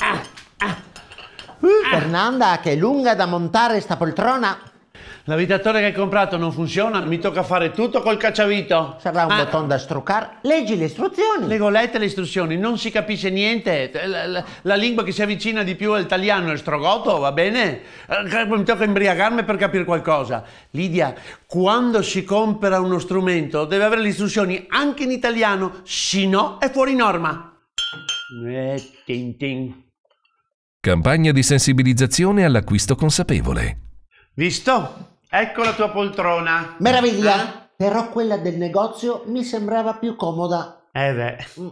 ah, ah. Fernanda, che è lunga da montare sta poltrona. L'avitatore che hai comprato non funziona, mi tocca fare tutto col cacciavito. Sarà un ah. bottone da struccare. Leggi le istruzioni. Leggo lette le istruzioni, non si capisce niente. La, la, la lingua che si avvicina di più all'italiano è il strogoto, va bene? Eh, mi tocca imbriagarmi per capire qualcosa. Lidia, quando si compra uno strumento deve avere le istruzioni anche in italiano, se no è fuori norma. Eh, tin tin. Campagna di sensibilizzazione all'acquisto consapevole. Visto? Ecco la tua poltrona. Meraviglia! Eh? Però quella del negozio mi sembrava più comoda. Eh beh.